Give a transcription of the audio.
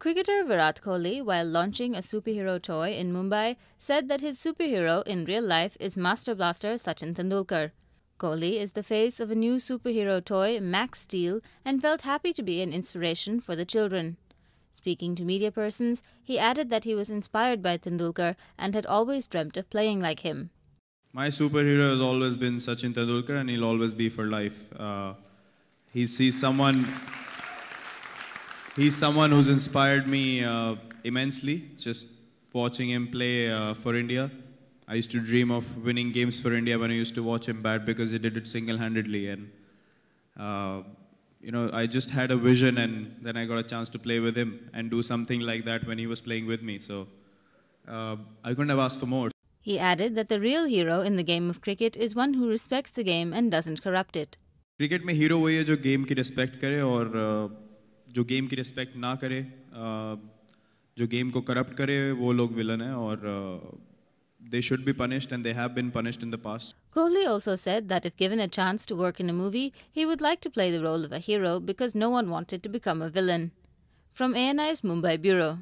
Cricketer Virat Kohli, while launching a superhero toy in Mumbai, said that his superhero in real life is Master Blaster Sachin Tendulkar. Kohli is the face of a new superhero toy, Max Steel, and felt happy to be an inspiration for the children. Speaking to media persons, he added that he was inspired by Tendulkar and had always dreamt of playing like him. My superhero has always been Sachin Tendulkar, and he'll always be for life. Uh, he sees someone he's someone who's inspired me uh, immensely. Just watching him play uh, for India. I used to dream of winning games for India when I used to watch him bat because he did it single-handedly. And uh, you know, I just had a vision, and then I got a chance to play with him and do something like that when he was playing with me. So uh, I couldn't have asked for more. He added that the real hero in the game of cricket is one who respects the game and doesn't corrupt it. Cricket में hero वही है जो game की respect करे और uh, जो game की respect ना करे जो गेम को करप्ट करे वो लोग विलन हैं और they should be punished and they have been punished in the past. Kohli also said that if given a chance to work in a movie, he would like to play the role of a hero because no one wanted to become a villain. From ANI's Mumbai Bureau.